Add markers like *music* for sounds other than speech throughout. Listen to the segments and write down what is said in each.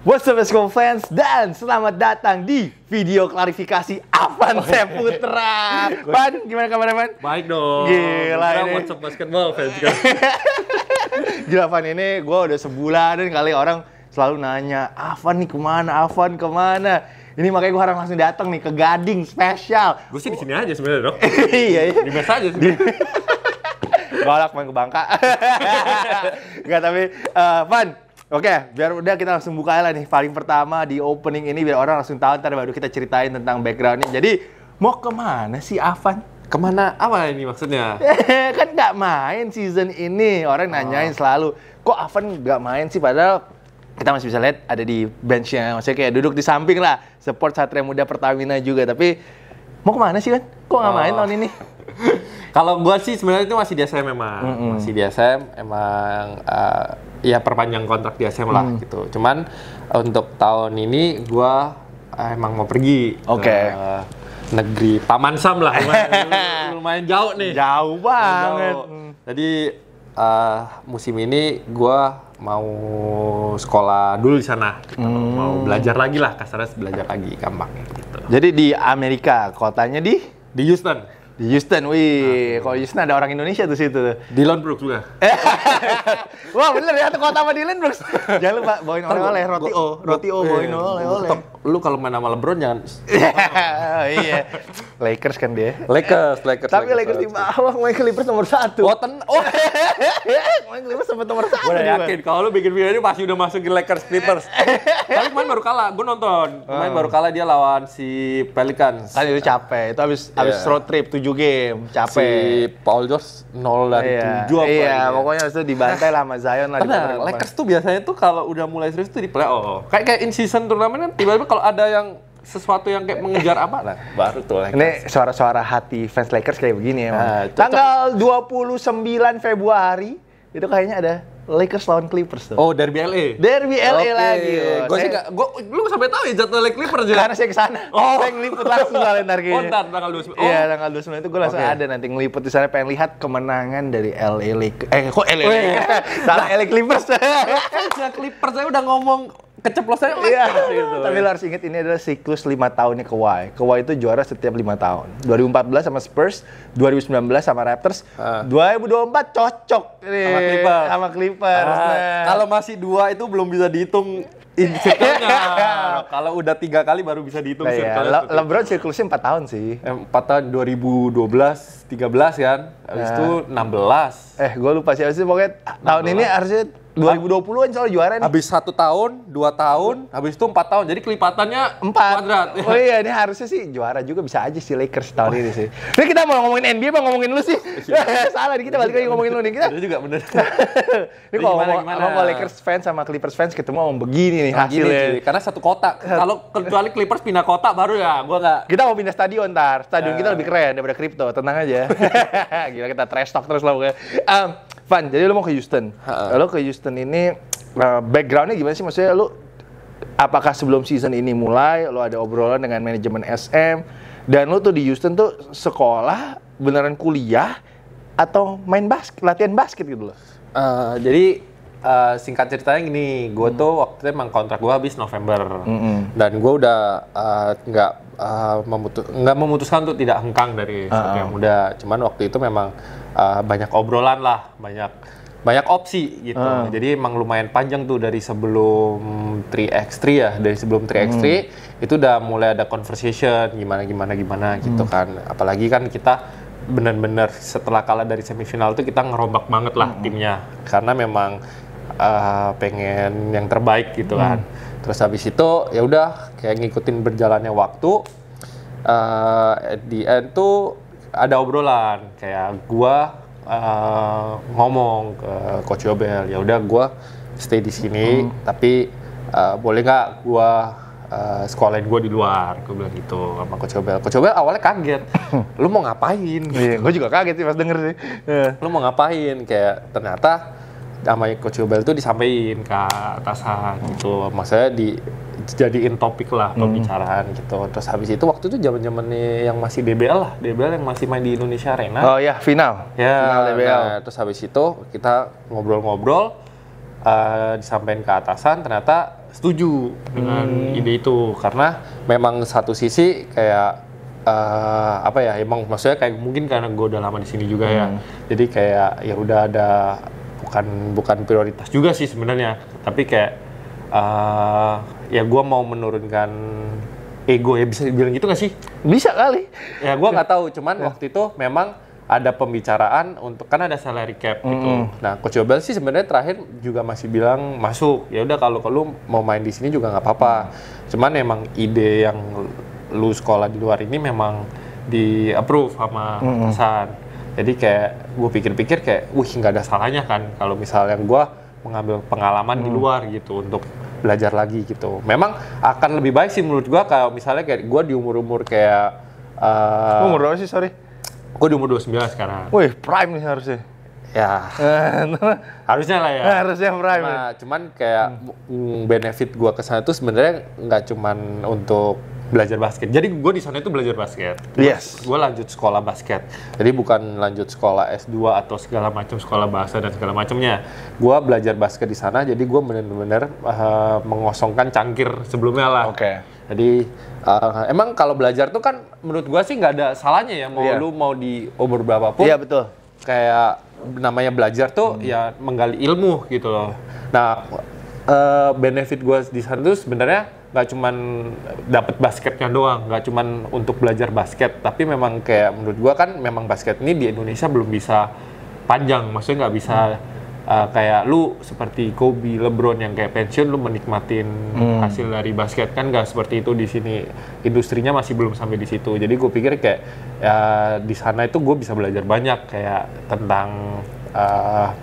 What's up, Eskom fans? Dan selamat datang di video klarifikasi Avan oh, iya. Seputra. Pan, *laughs* gimana kabar, Pan? Baik dong. Gila Kita ini. WhatsApp basketball fans *laughs* Gila, Pan. Ini gue udah sebulan dan kali orang selalu nanya, Avan nih kemana? Avan kemana? Ini makanya gue harap langsung datang nih ke Gading spesial. Gue sih di sini aja sebenarnya, dong. *laughs* iya, iya. Di mesa aja sih Galak main ke Bangka. Gak tapi uh, Oke, biar udah kita langsung buka lah nih. Paling pertama di opening ini biar orang langsung tahu ntar baru kita ceritain tentang backgroundnya. Jadi mau kemana sih Avan? Kemana? Apa ini maksudnya? *laughs* kan nggak main season ini. Orang ah. nanyain oh. selalu, kok Avan nggak main sih? Padahal kita masih bisa lihat ada di benchnya. Maksudnya kayak duduk di samping lah. Support Satria Muda Pertamina juga. Tapi mau kemana sih kan? Kok nggak oh. main tahun ini? *laughs* Kalau gue sih sebenarnya itu masih di SM emang, mm -hmm. masih di SM emang uh, ya perpanjang kontrak di SM lah mm. gitu. Cuman untuk tahun ini gue uh, emang mau pergi. Oke. Okay. negeri paman Sam lah, *laughs* lumayan, lumayan jauh nih. Jauh banget. Jadi uh, musim ini gue mau sekolah dulu di sana, hmm. mau belajar lagi lah, kasarnya belajar lagi gampang gitu. Jadi di Amerika, kotanya di? Di Houston. Di Houston, wih. Nah, kalau Houston ada orang Indonesia tuh situ. Dylan Brooks juga. *laughs* Wah bener ya, tuh kota apa Dylan Brooks. Jangan lupa bawain oleh-oleh, roti o. Roti o, iya. bawain oleh-oleh lu kalau main sama LeBron jangan *laughs* iya Lakers kan dia Lakers Lakers tapi Lakers, di bawah main Clippers nomor satu oh ten oh main Clippers sama nomor satu gue udah yakin kalau lu bikin video ini pasti udah masuk ke Lakers Clippers tapi main baru kalah gue nonton main hmm. baru kalah dia lawan si Pelicans kan itu capek itu abis iya. abis road trip 7 game capek si Paul George nol dan iya. tujuh apa iya gitu ya. pokoknya itu dibantai lah sama Zion lah Lakers tuh biasanya tuh kalau udah mulai serius tuh di playoff kayak kayak in season turnamen kan tiba-tiba kalau ada yang sesuatu yang kayak mengejar apa lah baru tuh Lakers. Ini suara-suara hati fans Lakers kayak begini emang. Nah, dua Tanggal 29 Februari itu kayaknya ada Lakers lawan Clippers tuh. Oh, derby LA. Derby LA okay. lagi. Gue sih eh. gak, gua, lu sampai tahu ya jadwal Clippers juga. Ya? Karena saya ke sana. Oh. Saya ngeliput langsung soalnya ntar kayaknya. Oh, tanggal 29. Iya, oh. tanggal 29 itu gue langsung okay. ada nanti ngeliput di sana pengen lihat kemenangan dari LA Lakers. Eh, kok LA Lakers? *laughs* Salah LA Clippers. Clippers saya udah ngomong keceplosan iya gitu. gitu. Tapi lo harus ingat ini adalah siklus lima tahunnya Kawhi. Kawhi itu juara setiap lima tahun. 2014 sama Spurs, 2019 sama Raptors, ah. uh. 2024 cocok nih sama Clippers. Sama Clippers. Uh. Nah. Kalau masih dua itu belum bisa dihitung *laughs* Kalau udah tiga kali baru bisa dihitung nah, Ya. Le Lebron siklusnya empat tahun sih. Eh, empat tahun 2012, 13 kan. Habis nah. itu 16. Eh, gue lupa sih. pokoknya 16. tahun ini harusnya 2020 insya Allah juara nih. Habis satu tahun, dua tahun, habis itu empat tahun. Jadi kelipatannya empat. Kuadrat. *laughs* Oh iya, ini harusnya sih juara juga bisa aja si Lakers tahun ini sih. Ini kita mau ngomongin NBA, mau ngomongin lu sih. Iya. *laughs* Salah, kita balik lagi ngomongin lu nih. Kita juga bener. *laughs* ini kalau ngomong, Mau Lakers fans sama Clippers fans ketemu mau begini nih hasilnya. karena satu kota. Kalau kecuali Clippers pindah kota baru ya, gua nggak. Kita mau pindah stadion ntar. Stadion kita eh. lebih keren daripada crypto, tenang aja. Gila kita trash talk terus lah pokoknya. Um, Van, jadi lu mau ke Houston. Lu ke Houston Everton ini uh, backgroundnya gimana sih maksudnya lu apakah sebelum season ini mulai lu ada obrolan dengan manajemen SM dan lu tuh di Houston tuh sekolah beneran kuliah atau main basket latihan basket gitu loh uh, jadi uh, singkat ceritanya gini gue hmm. tuh waktu itu emang kontrak gue habis November hmm. dan gue udah nggak uh, memutus nggak memutuskan untuk tidak hengkang dari uh -uh. yang muda cuman waktu itu memang uh, banyak obrolan lah banyak banyak opsi gitu. Hmm. Jadi emang lumayan panjang tuh dari sebelum 3x3 ya, dari sebelum 3x3 hmm. itu udah mulai ada conversation gimana gimana gimana gitu hmm. gitu kan. Apalagi kan kita benar-benar setelah kalah dari semifinal tuh kita ngerombak banget lah hmm. timnya karena memang uh, pengen yang terbaik gitu hmm. kan. Terus habis itu ya udah kayak ngikutin berjalannya waktu uh, ah, di end tuh ada obrolan kayak gua uh, ngomong ke coach Yobel ya udah gue stay di sini hmm. tapi uh, boleh nggak gue Uh, sekolahin gue di luar, gue bilang gitu sama Coach Obel. Coach Obel awalnya kaget, *laughs* lu mau ngapain? Iya, gitu. Iya, gue juga kaget sih pas denger sih. lu mau ngapain? Kayak ternyata sama Coach Yobel itu disampaikan ke atasan gitu maksudnya di jadiin topik lah hmm. pembicaraan hmm. gitu terus habis itu waktu itu zaman zamannya yang masih DBL lah DBL yang masih main di Indonesia Arena oh iya final ya final DBL nah, terus habis itu kita ngobrol-ngobrol uh, disampaikan ke atasan ternyata setuju dengan hmm. ide itu karena memang satu sisi kayak uh, apa ya emang maksudnya kayak mungkin karena gue udah lama di sini juga ya. hmm. ya jadi kayak ya udah ada bukan bukan prioritas juga sih sebenarnya tapi kayak uh, ya gue mau menurunkan ego ya bisa dibilang gitu gak sih bisa kali ya gue nggak iya. tahu cuman ya. waktu itu memang ada pembicaraan untuk kan ada salary cap mm. gitu. Nah, Coach Yobel sih sebenarnya terakhir juga masih bilang masuk. Ya udah kalau kalau mau main di sini juga nggak apa-apa. Cuman emang ide yang lu sekolah di luar ini memang di approve sama mm -hmm. Jadi kayak gue pikir-pikir kayak, wih nggak ada salahnya kan kalau misalnya gue mengambil pengalaman hmm. di luar gitu untuk belajar lagi gitu. Memang akan lebih baik sih menurut gue kalau misalnya kayak gue di umur-umur kayak uh, umur berapa sih sorry? Gue di umur 29 sekarang. Wih prime nih harusnya. Ya. *laughs* harusnya lah ya. Harusnya prime. Nah, cuman kayak hmm. benefit gue kesana sana tuh sebenarnya nggak cuman untuk belajar basket. Jadi gue di sana itu belajar basket. Yes. Gue lanjut sekolah basket. Jadi bukan lanjut sekolah S2 atau segala macam sekolah bahasa dan segala macamnya. Gue belajar basket di sana. Jadi gue benar-benar uh, eh, mengosongkan cangkir sebelumnya lah. Oke. Okay. Jadi uh, emang kalau belajar tuh kan menurut gue sih nggak ada salahnya ya mau yeah. lu mau di umur berapapun. Iya yeah, betul. Kayak namanya belajar tuh hmm. ya menggali ilmu gitu loh. Nah Eh, benefit gue di sana tuh sebenarnya nggak cuman dapat basketnya doang, nggak cuman untuk belajar basket, tapi memang kayak menurut gue kan memang basket ini di Indonesia belum bisa panjang, maksudnya nggak bisa hmm. Uh, kayak lu seperti Kobe, LeBron yang kayak pensiun lu menikmatin hmm. hasil dari basket kan nggak seperti itu di sini industrinya masih belum sampai di situ jadi gue pikir kayak ya, di sana itu gue bisa belajar banyak kayak tentang uh,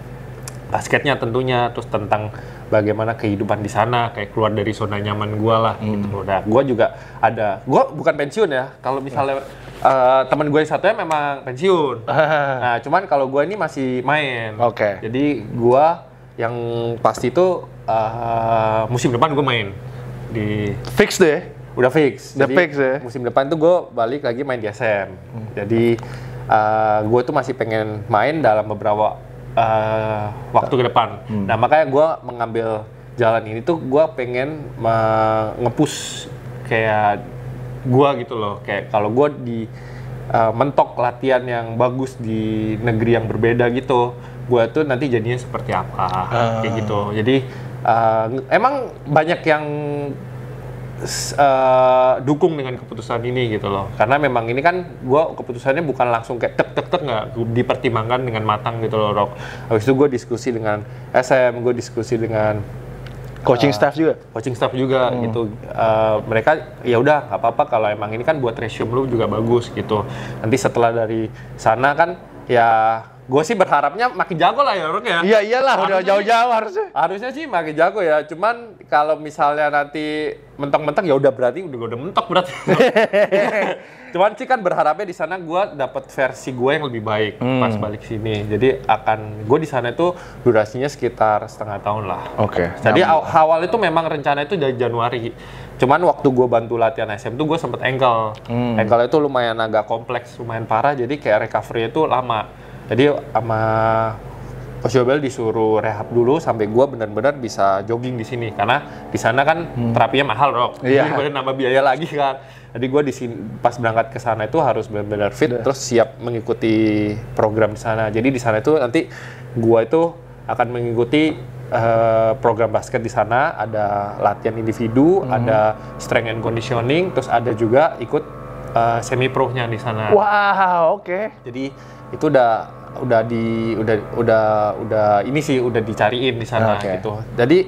basketnya tentunya terus tentang bagaimana kehidupan di sana kayak keluar dari zona nyaman gue lah hmm. gitu nah gue juga ada gue bukan pensiun ya kalau misalnya uh, teman gue yang satunya memang pensiun *laughs* nah cuman kalau gue ini masih main oke okay. jadi gue yang pasti itu uh, eh, musim depan gue main di fix deh udah fix udah jadi, fix deh musim depan tuh gue balik lagi main di SM hmm. jadi uh, eh, gue tuh masih pengen main dalam beberapa uh, waktu ke depan. Hmm. Nah makanya gue mengambil jalan ini tuh gue pengen ngepus kayak gue gitu loh kayak kalau gue di uh, mentok latihan yang bagus di negeri yang berbeda gitu gue tuh nanti jadinya seperti apa uh. kayak ah. gitu jadi uh, emang banyak yang uh, dukung dengan keputusan ini gitu loh karena memang ini kan gue keputusannya bukan langsung kayak tek tek tek nggak dipertimbangkan dengan matang gitu loh Rock habis itu gue diskusi dengan SM gue diskusi dengan coaching uh, staff juga coaching staff juga hmm. gitu uh, mereka ya udah nggak apa-apa kalau emang ini kan buat resume lu juga bagus gitu nanti setelah dari sana kan ya gue sih berharapnya makin jago lah ya Ruk ya. Iya iyalah harusnya udah jauh-jauh harusnya. Harusnya sih makin jago ya. Cuman kalau misalnya nanti mentok-mentok ya udah berarti udah udah mentok berarti. *laughs* Cuman sih kan berharapnya di sana gue dapat versi gue yang lebih baik hmm. pas balik sini. Jadi akan gue di sana itu durasinya sekitar setengah tahun lah. Oke. Okay, Jadi aw awal itu memang rencana itu dari Januari. Cuman waktu gue bantu latihan SM itu gue sempet engkel. Hmm. Engkel itu lumayan agak kompleks, lumayan parah. Jadi kayak recovery itu lama jadi sama Coach Jobel disuruh rehab dulu sampai gue benar-benar bisa jogging di sini karena di sana kan hmm. terapinya mahal dok, iya. jadi nambah biaya lagi kan. Jadi gue di sini pas berangkat ke sana itu harus benar-benar fit, Udah. terus siap mengikuti program di sana. Jadi di sana itu nanti gue itu akan mengikuti uh, program basket di sana, ada latihan individu, hmm. ada strength and conditioning, terus ada juga ikut uh, eh, semi pro-nya di sana. Wah, wow, oke. Okay. Jadi itu udah udah di udah udah udah ini sih udah dicariin di sana okay. gitu. Jadi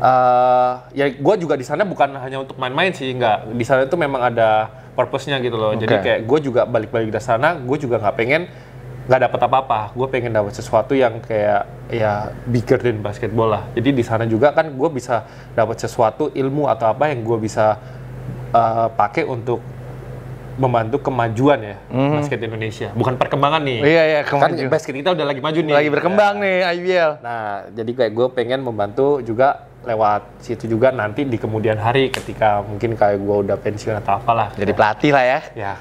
uh, ya gue juga di sana bukan hanya untuk main-main sih, nggak. Di sana itu memang ada purpose-nya gitu loh. Okay. Jadi kayak gue juga balik-balik ke sana, gue juga nggak pengen nggak dapat apa-apa. Gue pengen dapat sesuatu yang kayak ya bigger than basketball lah. Jadi di sana juga kan gue bisa dapat sesuatu ilmu atau apa yang gue bisa uh, pakai untuk membantu kemajuan ya mm-hmm. basket Indonesia. Bukan perkembangan nih. Iya iya Kan basket kita udah lagi maju nih. Lagi berkembang ya. nih IBL. Nah, jadi kayak gue pengen membantu juga lewat situ juga nanti di kemudian hari ketika mungkin kayak gue udah pensiun atau apalah jadi pelatih lah ya ya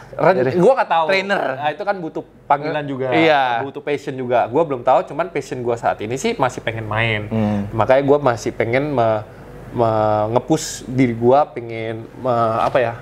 gue gak tahu trainer nah, itu kan butuh panggilan eh, juga iya. butuh passion juga gue belum tahu cuman passion gue saat ini sih masih pengen main Mm. makanya gue masih pengen me, me ngepus diri gue pengen me, apa ya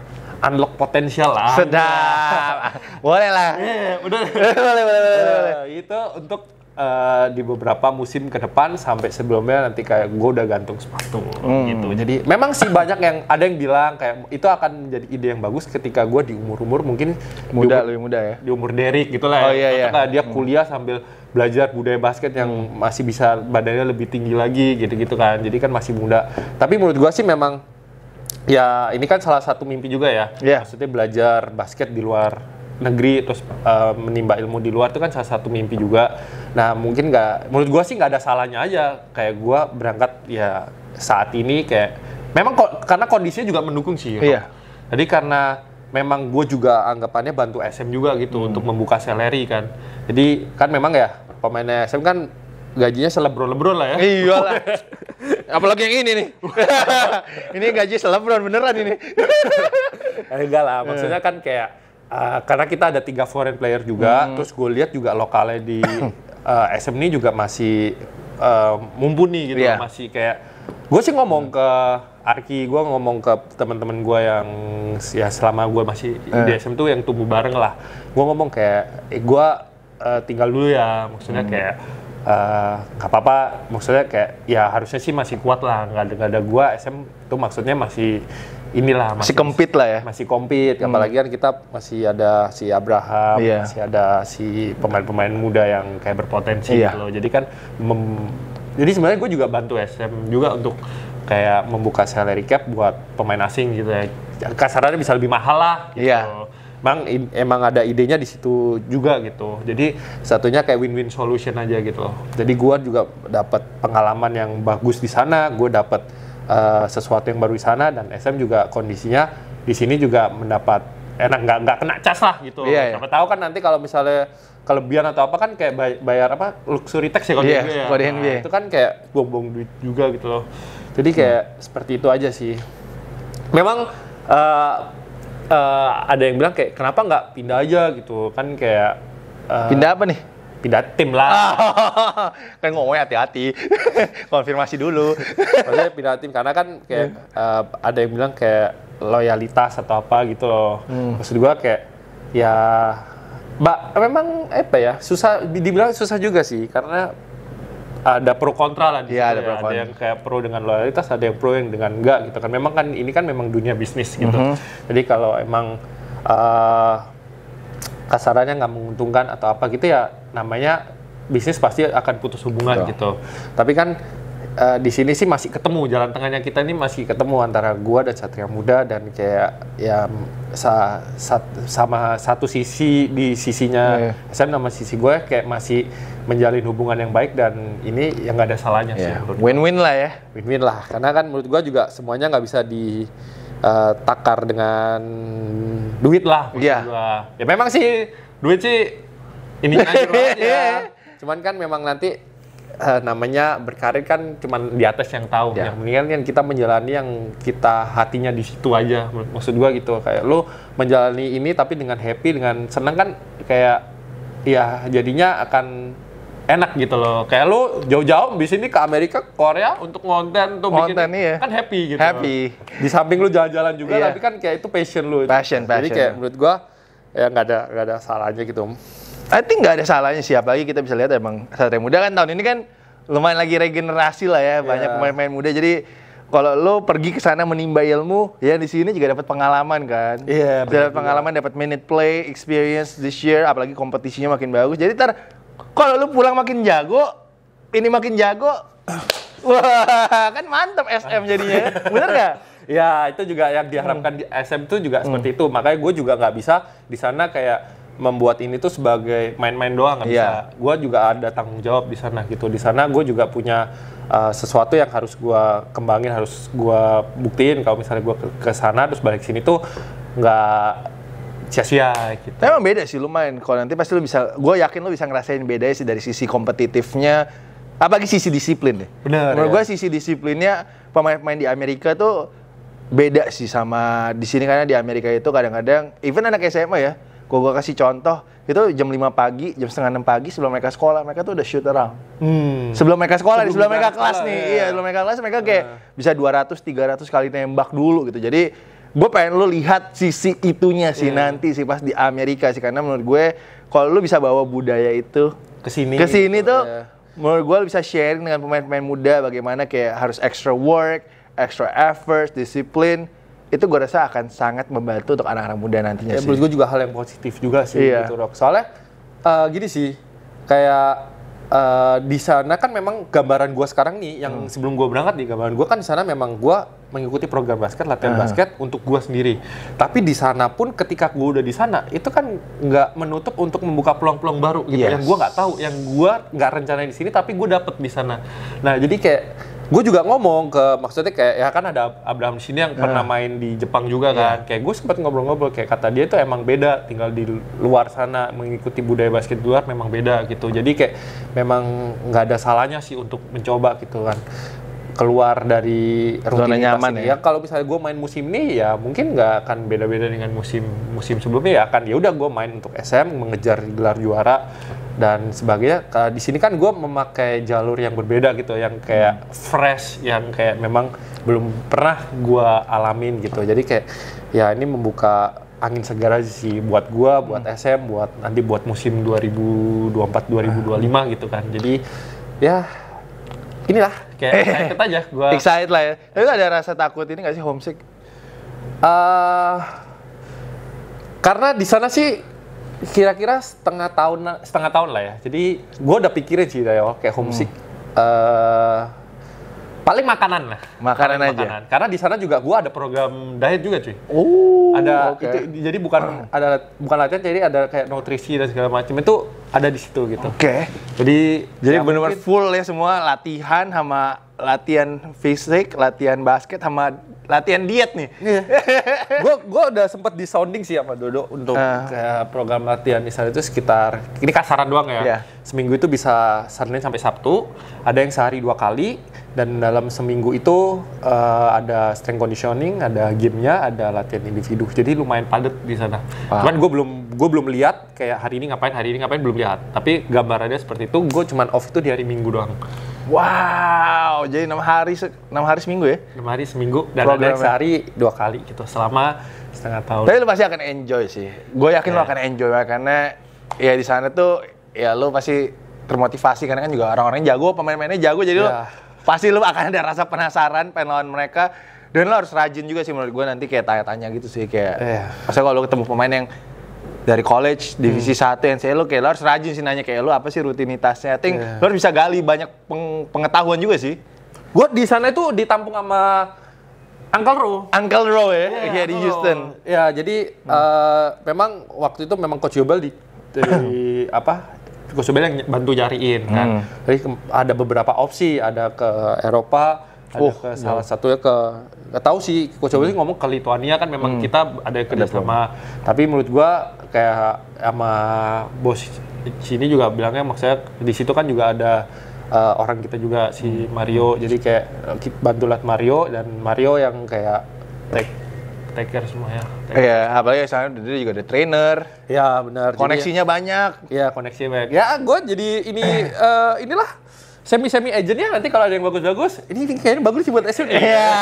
unlock potensial lah. Sedap. Iya. *laughs* boleh lah. Yeah, iya, udah. *laughs* boleh, boleh, boleh, boleh. Eh, itu untuk uh, di beberapa musim ke depan sampai sebelumnya nanti kayak gue udah gantung sepatu hmm. gitu. Jadi memang sih banyak yang ada yang bilang kayak itu akan menjadi ide yang bagus ketika gue di umur-umur mungkin muda umur, lebih muda ya. Di umur Derek gitu lah. Ya. Oh iya iya Ketika iya. dia hmm. kuliah sambil belajar budaya basket yang hmm. masih bisa badannya lebih tinggi lagi gitu-gitu kan. Jadi kan masih muda. Tapi menurut gue sih memang ya ini kan salah satu mimpi juga ya. Yeah. Maksudnya belajar basket di luar negeri terus uh, menimba ilmu di luar itu kan salah satu mimpi juga. Nah mungkin nggak, menurut gue sih nggak ada salahnya aja kayak gue berangkat ya saat ini kayak memang ko karena kondisinya juga mendukung sih. Iya. Jadi karena memang gue juga anggapannya bantu SM juga gitu hmm. untuk membuka salary kan. Jadi kan memang ya pemain SM kan gajinya selebron-lebron lah ya. Iya *laughs* Apalagi yang ini nih. *laughs* ini gaji selebron beneran ini. *laughs* enggak lah, maksudnya kan kayak uh, karena kita ada tiga foreign player juga, hmm. terus gue lihat juga lokalnya di uh, *clears throat* eh, SM ini juga masih uh, mumpuni gitu, yeah. Iya. masih kayak gue sih ngomong hmm. ke Arki, gue ngomong ke teman-teman gue yang ya selama gue masih eh. di SM tuh yang tumbuh bareng lah, gue ngomong kayak eh, gue uh, tinggal dulu ya, maksudnya hmm. kayak Eh, nggak uh, apa-apa maksudnya kayak ya harusnya sih masih kuat lah nggak ada nggak ada gua SM itu maksudnya masih inilah masih, masih kompit lah ya masih komplit hmm. apalagi kan kita masih ada si Abraham yeah. masih ada si pemain-pemain muda yang kayak berpotensi yeah. gitu loh jadi kan mem jadi sebenarnya gue juga bantu SM juga untuk kayak membuka salary cap buat pemain asing gitu ya kasarannya bisa lebih mahal lah gitu yeah emang emang ada idenya di situ juga gitu jadi satunya kayak win-win solution aja gitu jadi gue juga dapat pengalaman yang bagus di sana gue dapat uh, eh, sesuatu yang baru di sana dan SM juga kondisinya di sini juga mendapat enak nggak nggak kena cas lah gitu. Iya, iya. Siapa tahu kan nanti kalau misalnya kelebihan atau apa kan kayak bayar apa luxury tax ya kalau yeah, di NBA. Iya, ya. Nah, itu kan kayak buang-buang duit juga gitu loh. Jadi kayak hmm. seperti itu aja sih. Memang uh, uh, ada yang bilang kayak kenapa nggak pindah aja gitu kan kayak uh, pindah apa nih pindah tim lah oh, *laughs* kan ngomongnya hati-hati *laughs* konfirmasi dulu maksudnya pindah tim karena kan kayak hmm. uh, ada yang bilang kayak loyalitas atau apa gitu loh hmm. maksud gua kayak ya mbak memang apa ya susah dibilang susah juga sih karena ada pro kontra lah di ya, ada, ya. ada yang kayak pro dengan loyalitas ada yang pro yang dengan enggak gitu kan memang kan ini kan memang dunia bisnis gitu mm -hmm. jadi kalau emang uh, kasarannya nggak menguntungkan atau apa gitu ya namanya bisnis pasti akan putus hubungan Betul. gitu tapi kan uh, di sini sih masih ketemu jalan tengahnya kita ini masih ketemu antara gua dan Satria Muda dan kayak ya sa, sa, sama satu sisi di sisinya yeah. Iya. SM sama sisi gue kayak masih menjalin hubungan yang baik dan ini yang nggak ada salahnya yeah. sih iya. win-win lah ya win-win lah karena kan menurut gua juga semuanya nggak bisa di uh, takar dengan duit lah yeah. ya memang sih duit sih ini aja ya *laughs* cuman kan memang nanti uh, namanya berkarir kan cuma di atas yang tahu. Ya. ya. Yang mendingan kan kita menjalani yang kita hatinya di situ aja. Maksud gua gitu kayak lu menjalani ini tapi dengan happy, dengan seneng kan kayak ya jadinya akan enak gitu loh. Kayak lu jauh-jauh di sini ke Amerika, Korea untuk ngonten tuh konten, bikin iya. kan happy gitu. Happy. Di samping lu jalan-jalan juga iya. tapi kan kayak itu passion lu. Passion, Jadi passion. Jadi kayak menurut gua ya nggak ada nggak ada salahnya gitu. I think nggak ada salahnya sih lagi kita bisa lihat emang Satria Muda kan tahun ini kan lumayan lagi regenerasi lah ya banyak iya. pemain-pemain muda jadi kalau lo pergi ke sana menimba ilmu, ya di sini juga dapat pengalaman kan. Iya. Yeah, dapat pengalaman, dapat minute play, experience this year, apalagi kompetisinya makin bagus. Jadi ter kalau lo pulang makin jago, ini makin jago, *clears throat* wah kan mantep SM jadinya, bener nggak? *laughs* ya itu juga yang diharapkan hmm. di SM tuh juga hmm. seperti itu. Makanya gue juga nggak bisa di sana kayak membuat ini tuh sebagai main-main doang Iya. yeah. Gue juga ada tanggung jawab di sana gitu. Di sana gue juga punya uh, sesuatu yang harus gue kembangin, harus gue buktiin. Kalau misalnya gue ke sana terus balik sini tuh nggak sia-sia gitu. Emang beda sih lu main. Kalau nanti pasti lu bisa, gue yakin lu bisa ngerasain bedanya sih dari sisi kompetitifnya, Apa apalagi sisi disiplin deh. Benar. Menurut ya. gue sisi disiplinnya pemain-pemain di Amerika tuh beda sih sama di sini karena di Amerika itu kadang-kadang even anak SMA ya Gue gue kasih contoh, itu jam 5 pagi, jam setengah enam pagi sebelum mereka sekolah, mereka tuh udah shoot around. Hmm. Sebelum mereka sekolah, sebelum, sebelum mereka kelas nih. Ya. Iya, sebelum mereka kelas mereka kayak uh. bisa 200 300 kali nembak dulu gitu. Jadi gue pengen lu lihat sisi itunya sih yeah. nanti sih pas di Amerika sih karena menurut gue kalau lu bisa bawa budaya itu ke sini ke sini gitu, tuh yeah. menurut gue bisa sharing dengan pemain-pemain muda bagaimana kayak harus extra work, extra effort, disiplin itu gue rasa akan sangat membantu untuk anak-anak muda nantinya ya, sih. Menurut gue juga hal yang positif juga sih iya. gitu, Rock. Soalnya uh, gini sih, kayak uh, di sana kan memang gambaran gue sekarang nih, yang hmm. sebelum gue berangkat nih, gambaran gue kan di sana memang gue mengikuti program basket, latihan hmm. basket untuk gue sendiri. Tapi di sana pun ketika gue udah di sana, itu kan nggak menutup untuk membuka peluang-peluang baru gitu, yes. yang gue nggak tahu, yang gue nggak rencanain di sini, tapi gue dapet di sana. Nah, jadi kayak gue juga ngomong ke maksudnya kayak ya kan ada Abraham sini yang pernah uh. main di Jepang juga iya. kan yeah. kayak gue sempat ngobrol-ngobrol kayak kata dia tuh emang beda tinggal di luar sana mengikuti budaya basket luar memang beda gitu jadi kayak memang nggak ada salahnya sih untuk mencoba gitu kan keluar dari zona nyaman ya. ya. Kalau misalnya gue main musim ini ya mungkin nggak akan beda-beda dengan musim musim sebelumnya ya akan ya udah gue main untuk SM mengejar gelar juara dan sebagainya. Di sini kan gue memakai jalur yang berbeda gitu, yang kayak fresh, yang kayak memang belum pernah gue alamin gitu. Jadi kayak ya ini membuka angin segar aja sih buat gue, buat hmm. SM, buat nanti buat musim 2024-2025 gitu kan. Jadi ya inilah kayak eh, excited aja gua. Excited lah ya. Tapi ada rasa takut ini gak sih homesick? Uh, karena di sana sih kira-kira setengah tahun setengah tahun lah ya. Jadi gue udah pikirin sih ya kayak hmm. homesick. Hmm. Uh, paling makanan lah. Makanan paling aja. Makanan. Karena di sana juga gue ada program diet juga, cuy. Oh. Ada okay. itu jadi bukan *clears throat* ada bukan latihan jadi ada kayak nutrisi dan segala macam. Itu ada di situ gitu. Oke. Okay. Jadi jadi ya benar-benar full ya semua latihan sama latihan fisik, latihan basket sama latihan diet nih. Iya. *laughs* gua gua udah sempat di sounding sih sama Dodo untuk uh. program latihan misalnya itu sekitar ini kasaran doang ya. Yeah. Seminggu itu bisa Senin sampai Sabtu, ada yang sehari dua kali dan dalam seminggu itu uh, ada strength conditioning, ada gamenya, ada latihan individu. Jadi lumayan padat di sana. Wow. Cuman gue belum gue belum lihat kayak hari ini ngapain, hari ini ngapain belum lihat lihat tapi gambarannya seperti itu gue cuman off itu di hari minggu doang wow jadi enam hari enam hari seminggu ya enam hari seminggu dan ada sehari ya? dua kali gitu selama setengah tahun tapi lu pasti akan enjoy sih gue yakin yeah. lu iya. akan enjoy karena ya di sana tuh ya lu pasti termotivasi karena kan juga orang orang jago pemain-pemainnya jago jadi yeah. lu iya. pasti lu akan ada rasa penasaran pengen lawan mereka dan lu harus rajin juga sih menurut gue nanti kayak tanya-tanya gitu sih kayak yeah. masa kalau lo ketemu pemain yang dari college divisi hmm. 1 NCL lo kayak lo harus rajin sih nanya kayak lo apa sih rutinitasnya. I yeah. lo harus bisa gali banyak peng pengetahuan juga sih. Gue di sana itu ditampung sama Uncle Row. Uncle Row ya, yeah, yeah di Houston. Ya, yeah, jadi hmm. uh, memang waktu itu memang Coach Yobel di, di hmm. apa? Coach Yobel yang bantu nyariin kan. Hmm. Jadi ada beberapa opsi, ada ke Eropa, Oh, ada oh, ke iya. salah satunya ke nggak tahu sih coach coba hmm. ngomong ke Lituania kan memang hmm. kita ada kerja sama tapi menurut gua kayak sama bos sini juga bilangnya maksudnya di situ kan juga ada uh, orang kita juga si hmm. Mario jadi kayak eh, bantulah Mario dan Mario yang kayak take take care ya. Iya, apalagi sana dia juga ada trainer. Iya benar. Koneksinya jadi, banyak. Iya, koneksinya banyak. Ya, gue jadi ini uh, inilah semi semi agentnya nanti kalau ada yang bagus-bagus ini, ini kayaknya bagus sih buat SU ya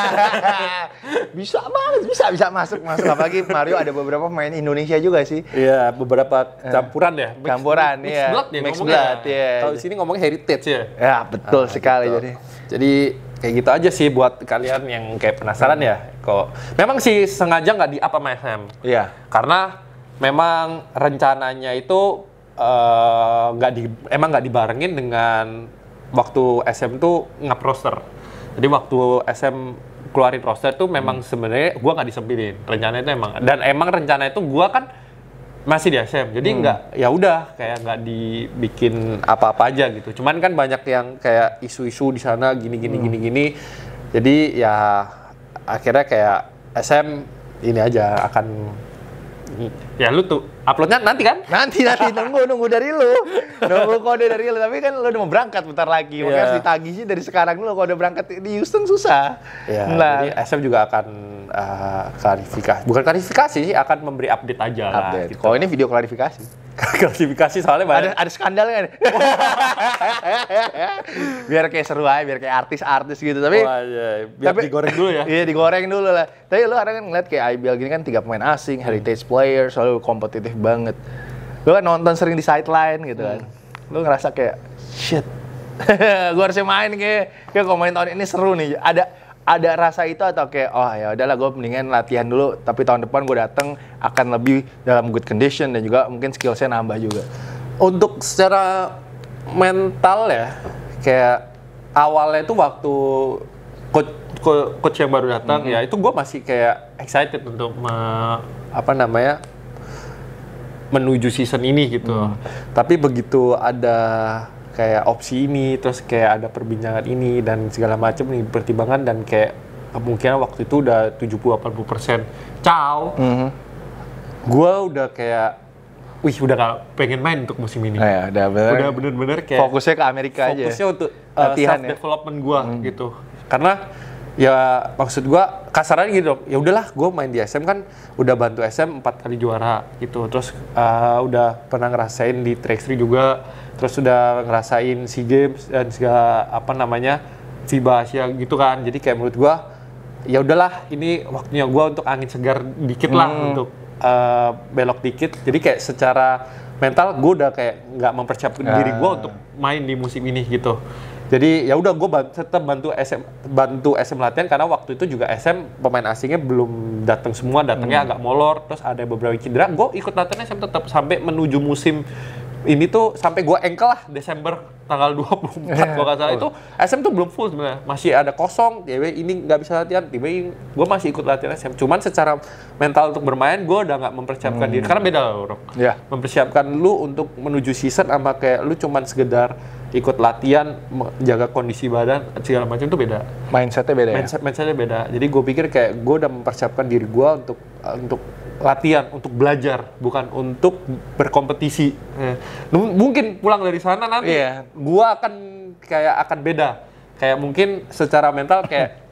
*laughs* bisa banget bisa bisa masuk masuk apalagi Mario ada beberapa pemain Indonesia juga sih iya beberapa eh, campuran ya mix, campuran mix, yeah. mix blood ya iya. kalau di sini ngomong heritage ya ya betul ah, sekali betul. jadi jadi kayak gitu aja sih buat kalian yang kayak penasaran hmm. ya kok memang sih sengaja nggak di apa sama SM iya karena memang rencananya itu eh, nggak uh, di emang nggak dibarengin dengan waktu SM tuh ngap roster. Jadi waktu SM keluarin roster tuh memang hmm. sebenarnya gue nggak disempilin. Rencananya itu emang dan emang rencana itu gue kan masih di SM. Jadi hmm. nggak hmm. ya udah kayak nggak dibikin apa-apa aja gitu. Cuman kan banyak yang kayak isu-isu di sana gini gini hmm. gini gini. Jadi ya akhirnya kayak SM ini aja akan Ya lu tuh uploadnya nanti kan? Nanti nanti nunggu nunggu dari lu. Nunggu kode dari lu tapi kan lu udah mau berangkat bentar lagi. Yeah. Makanya iya. harus ditagih sih dari sekarang lu kalau udah berangkat di Houston susah. Yeah, iya, nah, jadi SM juga akan uh, klarifikasi. Bukan klarifikasi sih, akan memberi update aja update. lah. Gitu. Kalau ini video klarifikasi. *laughs* klarifikasi soalnya banyak. Ada, ada skandal kan? *laughs* biar kayak seru aja, biar kayak artis-artis gitu. Tapi, oh, iya. biar tapi digoreng dulu ya. *laughs* iya digoreng dulu lah. Tapi lu kadang kan ngeliat kayak IBL gini kan tiga pemain asing, heritage players, soalnya kompetitif banget lu kan nonton sering di sideline gitu kan hmm. lu ngerasa kayak shit *laughs* gue harusnya main kayak kayak kalau main tahun ini seru nih ada ada rasa itu atau kayak oh ya udahlah gue mendingan latihan dulu tapi tahun depan gue datang akan lebih dalam good condition dan juga mungkin skill saya nambah juga untuk secara mental ya kayak awalnya itu waktu coach, coach yang baru datang mm -hmm. ya itu gue masih kayak excited untuk apa namanya menuju season ini gitu. Hmm. Tapi begitu ada kayak opsi ini, terus kayak ada perbincangan ini dan segala macam nih pertimbangan dan kayak kemungkinan waktu itu udah 70-80 persen. Ciao. Mm -hmm. Gua udah kayak Wih, udah gak pengen main untuk musim ini. Oh ya, udah bener. Udah bener-bener kayak fokusnya ke Amerika fokusnya aja. Ya? Fokusnya untuk uh, self development ya? hmm. gitu. Karena ya maksud gue kasarannya gitu dok ya udahlah gue main di SM kan udah bantu SM empat kali juara gitu terus uh, udah pernah ngerasain di track 3 juga terus udah ngerasain SEA Games dan segala apa namanya FIBA Asia gitu kan jadi kayak menurut gue ya udahlah ini waktunya gue untuk angin segar dikit lah hmm. untuk uh, belok dikit jadi kayak secara mental gue udah kayak nggak mempersiapkan uh. diri gue ya, untuk ya. main di musim ini gitu jadi ya udah gue tetap bantu SM bantu SM latihan karena waktu itu juga SM pemain asingnya belum datang semua, datangnya hmm. agak molor, terus ada beberapa cedera. Gue ikut latihan SM tetap sampai menuju musim ini tuh sampai gue engkel lah Desember tanggal 24 yeah. gue salah oh. itu SM tuh belum full sebenarnya masih ada kosong tiba ya ini nggak bisa latihan tiba gue masih ikut latihan SM cuman secara mental untuk bermain gue udah nggak mempersiapkan hmm. diri karena beda loh Rok. Yeah. mempersiapkan lu untuk menuju season sama kayak lu cuman sekedar ikut latihan jaga kondisi badan segala macam itu beda mindsetnya beda ya? Mindset, ya? mindsetnya beda jadi gue pikir kayak gue udah mempersiapkan diri gue untuk eh, untuk latihan untuk belajar bukan untuk berkompetisi eh. mungkin pulang dari sana nanti yeah. gue akan kayak akan beda kayak mungkin secara mental kayak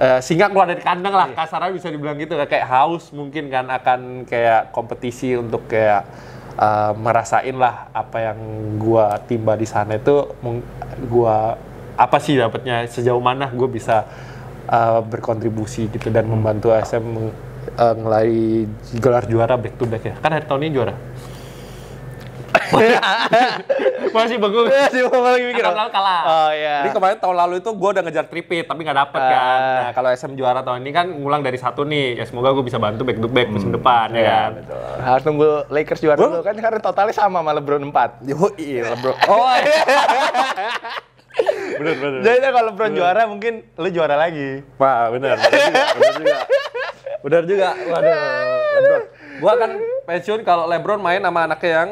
Uh, *laughs* singa keluar dari kandang lah yeah. kasarnya bisa dibilang gitu kayak haus mungkin kan akan kayak kompetisi untuk kayak uh, merasain lah apa yang gua timba di sana itu gua apa sih dapatnya sejauh mana gue bisa uh, berkontribusi gitu dan membantu ASM uh, eh, ngelai gelar juara back to back ya kan tahun ini juara masih bengong. Masih bengong lagi mikir. Tahun lalu kalah. Oh iya. Jadi kemarin tahun lalu itu gue udah ngejar tripit tapi nggak dapet uh, kan. Nah kalau SM juara tahun ini kan ngulang dari satu nih. Ya semoga gue bisa bantu back to back hmm. musim depan ya, ya kan. Betul. Harus tunggu Lakers juara dulu kan karena totalnya sama sama LeBron 4. Yo, iya LeBron. *laughs* Oh iya. bener, bener. Jadi kalau LeBron juara mungkin lu juara lagi. Wah, bener. Bener juga. Bener juga. Waduh. LeBron. Gua akan pensiun kalau LeBron main sama anaknya yang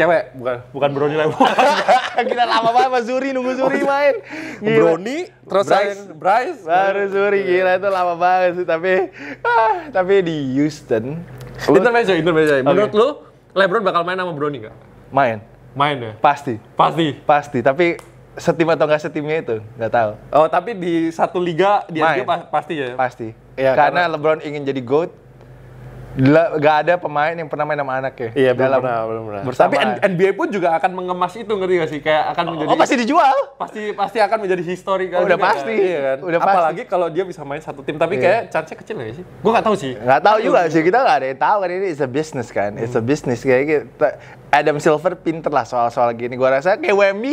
cewek bukan bukan brony lagi *laughs* kita lama banget Mas Zuri nunggu Zuri oh, main gila. Brownie terus Bryce, Bryce baru Zuri gila itu lama banget sih tapi ah, tapi di Houston intermezzo intermezzo okay. menurut lu LeBron bakal main sama brony nggak main main ya pasti pasti pasti tapi setim atau nggak setimnya itu nggak tahu oh tapi di satu liga dia, pasti ya pasti ya, karena, karena LeBron ingin jadi GOAT Gak ada pemain yang pernah main sama anak ya. Iya, belum pernah, belum pernah. Tapi NBA ya? pun juga akan mengemas itu ngerti gak sih? Kayak akan oh, menjadi Oh, pasti dijual. Pasti pasti akan menjadi histori oh, ya. iya kan. udah pasti. Kan? Iya kan? Udah Apalagi pasti. kalau dia bisa main satu tim tapi iya. kayak chance kecil gak sih? Gue gak tahu sih. Gak tahu juga sih. Kita gak ada yang tahu kan ini is a business kan. It's a hmm. business kayak gitu. Adam Silver pinter lah soal-soal gini. Gua rasa kayak WMB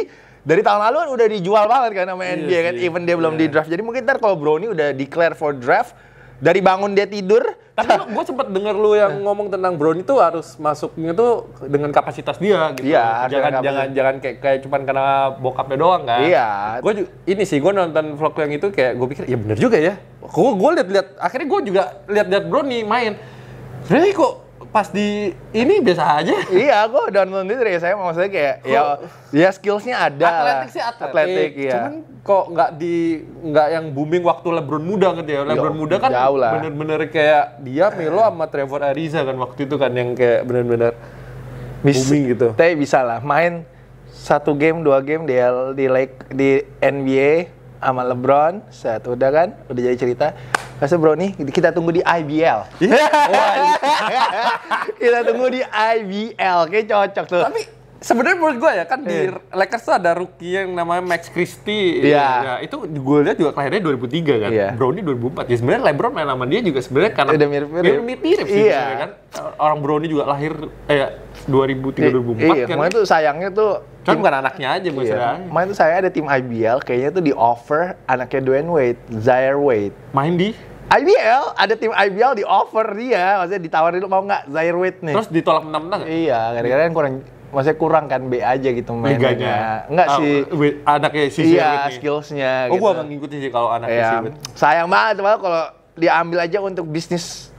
dari tahun lalu kan udah dijual banget kan sama NBA iya kan, even dia belum di iya. draft. Jadi mungkin ntar kalau Brownie udah declare for draft, dari bangun dia tidur. Tapi gue sempet denger lu yang ngomong tentang Brown itu harus masuknya tuh dengan kapasitas dia gitu. Iya. Jangan jangan jangan kayak kayak cuman karena bokapnya doang kan. Iya. Gue ini sih gue nonton vlog yang itu kayak gue pikir ya bener juga ya. Gue gue liat liat akhirnya gue juga liat liat Brown nih main. Sebenarnya kok pas di ini biasa aja. Iya, gue download itu dari saya maksudnya kayak oh. ya ya skillsnya ada. Atletik sih atletik, atletik iya. Cuman kok nggak di nggak yang booming waktu LeBron muda kan ya. LeBron Yo, muda kan bener-bener kayak dia Melo sama Trevor Ariza kan waktu itu kan yang kayak bener-bener booming gitu. Tapi bisa lah main satu game dua game di di, di NBA sama LeBron, satu udah kan, udah jadi cerita. Kasih bro nih, kita tunggu di IBL. kita tunggu di IBL, kayak cocok tuh. Tapi sebenarnya menurut gue ya kan di yeah. Lakers tuh ada rookie yang namanya Max Christie. Yeah. Ya, itu gue lihat juga kelahirannya 2003 kan. Yeah. Brownie 2004. Ya sebenarnya LeBron main sama dia juga sebenarnya karena udah mirip-mirip. mirip, mirip-mirip sih yeah. Iya. kan. Orang Brownie juga lahir eh 2003 2004 iya, iya, kan. Iya, itu sayangnya tuh Kan tim bukan anaknya aja bukan iya. Main tuh saya ada tim IBL, kayaknya tuh di offer anaknya Dwayne Wade, Zaire Wade. Main di? IBL, ada tim IBL di offer dia, maksudnya ditawarin lu mau nggak Zaire Wade nih. Terus ditolak menang-menang Iya, gara-gara yang kurang maksudnya kurang kan B aja gitu mainnya. Liganya. Enggak uh, ah, sih. Anaknya si Iya, skillsnya. Oh, gitu. gua nggak ngikutin sih kalau anaknya iya. si Sayang banget malah kalau diambil aja untuk bisnis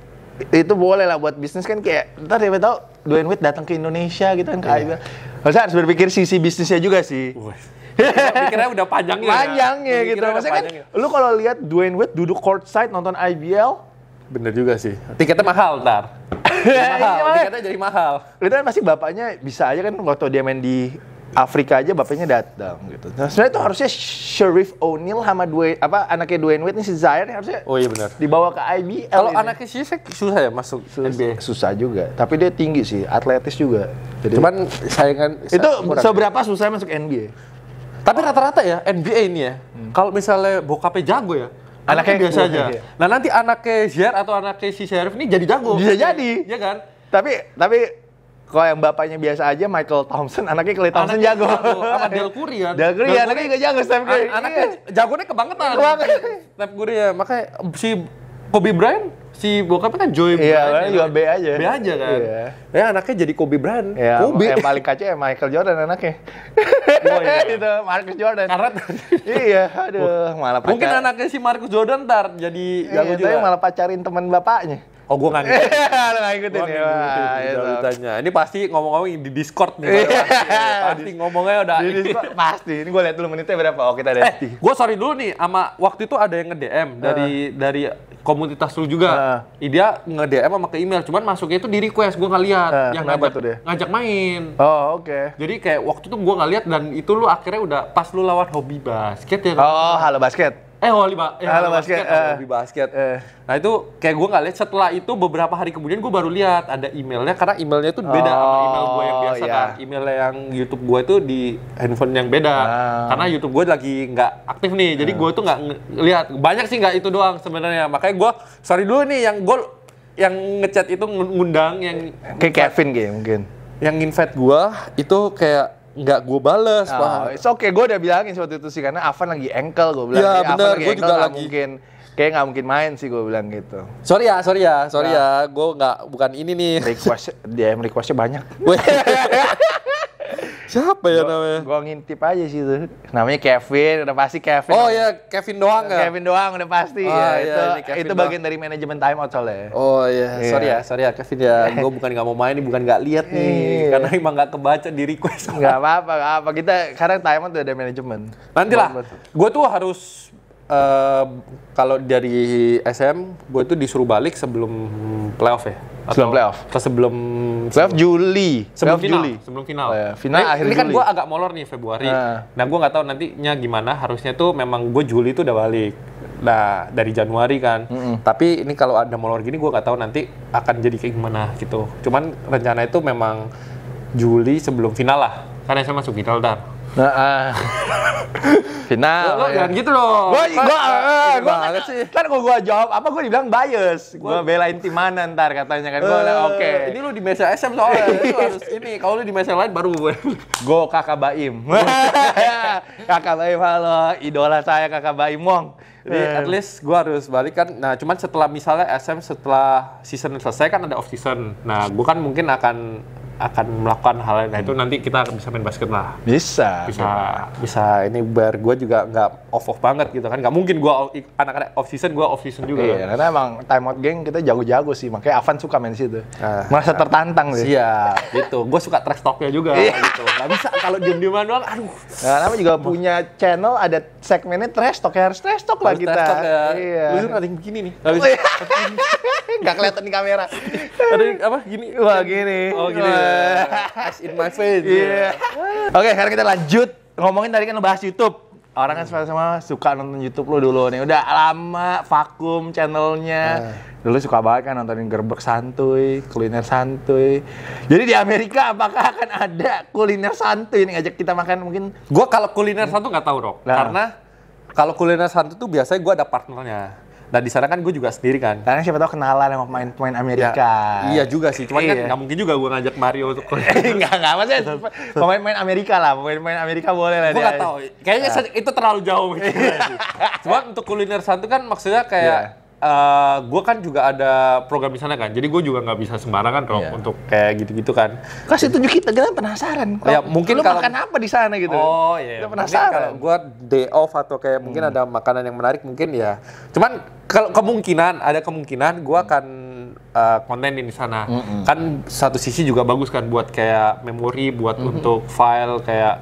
itu boleh lah buat bisnis kan kayak ntar dia tahu Dwayne Wade datang ke Indonesia gitu kan ke iya. Maksudnya harus berpikir sisi bisnisnya juga sih. *laughs* Pikirnya udah panjang ya. Panjang ya gitu. Maksudnya kan ya. lu kalau lihat Dwayne Wade duduk courtside nonton IBL, Bener juga sih. Tiketnya mahal ntar. *laughs* mahal, iya. tiketnya jadi mahal. Itu kan pasti bapaknya bisa aja kan waktu dia main di Afrika aja bapaknya datang gitu. Nah, sebenarnya itu harusnya Sheriff O'Neal sama Dwayne apa anaknya Dwayne Wade nih si Zion harusnya Oh iya benar. dibawa ke IBL. Kalau anaknya sih susah ya masuk susah. NBA. Susah juga, tapi dia tinggi sih, atletis juga. Jadi Cuman kan Itu kurang. seberapa susah masuk NBA? Tapi rata-rata ya NBA ini ya. Hmm. Kalau misalnya bokapnya jago ya, anaknya biasa aja. Iya. Nah, nanti anaknya Zier atau anaknya si Sheriff ini jadi jago. Bisa jadi. Iya kan? Tapi tapi kalau yang bapaknya biasa aja Michael Thompson, anaknya Clay Thompson anaknya jago. jago. Sama Del Curry ya. Del Curry, Del anaknya juga jago Steph Curry. An anaknya iya. jagonya kebangetan. Kebangetan. Steph Curry ya, makanya si Kobe Bryant si bokapnya kan Joy iya, Bryant. Iya, juga kan? B aja. B aja kan. Iya. Ya anaknya jadi Kobe Bryant. ya, Kobe. Yang paling kacau ya Michael Jordan anaknya. Oh, iya. *laughs* itu Marcus Jordan. Karena iya, aduh, malah pacar. Mungkin anaknya si Marcus Jordan ntar jadi iya, jago juga. malah pacarin teman bapaknya. Oh, gue nggak ngikutin. Lo *laughs* nggak ngikutin gua ya? Ngikutin ya, ya. Ini pasti ngomong-ngomong di Discord nih. pasti, ya. Iya, pasti ngomongnya udah. Di Discord, pasti. Ini gue liat dulu menitnya berapa. Oh, kita ada. Eh, gue sorry dulu nih. Sama waktu itu ada yang nge-DM dari uh. dari komunitas lu juga. Uh. Dia nge-DM sama ke email. Cuman masuknya itu di request. Gue nggak lihat. Uh, yang ngajak, tuh dia? ngajak main. Oh, oke. Okay. Jadi kayak waktu itu gue nggak lihat dan itu lu akhirnya udah pas lu lawan hobi basket ya. Kan? Oh, halo basket. Eh wali ba ya, Halo basket, basket, uh, wali eh. basket. Uh, nah itu kayak gue nggak lihat setelah itu beberapa hari kemudian gue baru lihat ada emailnya karena emailnya tuh beda oh, sama email gue yang biasa yeah. kan. Email yang YouTube gue itu di handphone yang beda uh. karena YouTube gue lagi nggak aktif nih jadi ah. gue tuh nggak lihat banyak sih nggak itu doang sebenarnya makanya gue sorry dulu nih yang gue yang ngechat itu ngundang yang kayak Kevin kayak mungkin yang invite gue itu kayak nggak gue bales oh, pak. It's okay, gue udah bilangin waktu itu sih karena Avan lagi engkel gue bilang. Ya iya, benar, gue juga gak lagi. Mungkin kayak nggak mungkin main sih gue bilang gitu. Sorry ya, sorry ya, sorry nah. ya, ya. gue nggak bukan ini nih. Request DM requestnya banyak. *laughs* Siapa ya gua, namanya? Gua ngintip aja sih itu. Namanya Kevin, udah pasti Kevin. Oh iya, Kevin doang ya? Kevin doang udah pasti. Oh, ya, iya, itu itu bagian dari manajemen time out soalnya. Oh iya, yeah. sorry ya, sorry ya Kevin ya. *laughs* gua bukan nggak mau main nih, bukan nggak lihat nih. Yeah. Karena emang nggak kebaca di request. Nggak apa-apa, apa. Kita kadang time out udah ada manajemen. Nantilah. Gua tuh harus uh, kalau dari SM, gue tuh disuruh balik sebelum playoff ya sebelum playoff atau sebelum playoff Juli sebelum playoff final Juli. sebelum final ya. final nah, akhir ini kan gue agak molor nih Februari nah, nah gue nggak tahu nantinya gimana harusnya tuh memang gue Juli tuh udah balik nah dari Januari kan mm -mm. tapi ini kalau ada molor gini gue nggak tahu nanti akan jadi kayak gimana gitu cuman rencana itu memang Juli sebelum final lah karena saya masuk final dar Nah, uh, *laughs* final. Lo ya. jangan gitu dong. Gua gua gua, uh, gua banget sih. Kan kalau gua jawab apa gua dibilang bias. Gua, gua belain tim mana ntar katanya kan uh, oke. Okay. Ini lu di mesa SM soalnya. *laughs* lu harus ini. Kalau lu di mesa lain baru gue. *laughs* Gue Kakak Baim. kakak Baim halo, idola saya Kakak Baim Wong. Jadi eh. at least gue harus balik kan. Nah, cuman setelah misalnya SM setelah season selesai kan ada off season. Nah, gue kan mungkin akan akan melakukan hal lain. Nah itu nanti kita bisa main basket lah. Bisa. Bisa. Bisa. Ini bar gue juga nggak off off banget gitu kan. Gak mungkin gue anak-anak off season gue off season juga. Iya. Kan? Karena emang time out geng kita jago-jago sih. Makanya Avan suka main situ. Ah, Merasa ah, tertantang sih. Iya. gitu. Gue suka trash talknya juga. Iya. gitu. Gak bisa kalau diem diem doang. Aduh. Nah, nama juga punya channel ada segmennya trash talk ya harus trash talk lah kita. Trash talk ya. Iya. Lu nanti begini nih. Oh, iya. *laughs* Gak kelihatan di kamera. Ada apa? Gini. Wah gini. Oh gini. *laughs* As in my face. Iya. Yeah. Oke, okay, sekarang kita lanjut ngomongin tadi kan bahas YouTube. Orang kan sama-sama suka nonton YouTube lo dulu nih. Udah lama vakum channelnya. Uh. Dulu suka banget kan nontonin gerbek santuy, kuliner santuy. Jadi di Amerika apakah akan ada kuliner santuy nih ngajak kita makan mungkin? Gua kalau kuliner santuy nggak tahu, Rok. Nah. Karena kalau kuliner santuy tuh biasanya gua ada partnernya nah di sana kan gue juga sendiri kan. Karena siapa tau kenalan sama pemain-pemain ya. Amerika. Ya, iya juga sih, cuman kan iya. kan nggak mungkin juga gue ngajak Mario untuk *laughs* Nggak, nggak maksudnya pemain-pemain Amerika lah, pemain-pemain Amerika boleh lah. Gue nggak tahu, kayaknya nah. itu terlalu jauh. Gitu. *laughs* cuman untuk kuliner satu kan maksudnya kayak yeah uh, eh, gue kan juga ada program di sana kan, jadi gue juga nggak bisa sembarangan kalau yeah. untuk kayak gitu-gitu kan. Kasih tunjuk kita, kita penasaran. Kalo, ya mungkin lu kalo, makan apa di sana gitu. Oh iya. Yeah. Kita penasaran. Kalau gue day off atau kayak hmm. mungkin ada makanan yang menarik mungkin ya. Cuman kalau kemungkinan ada kemungkinan gue akan eh, konten di sana. Mm -mm. Kan satu sisi juga bagus kan buat kayak memori, buat mm -hmm. untuk file kayak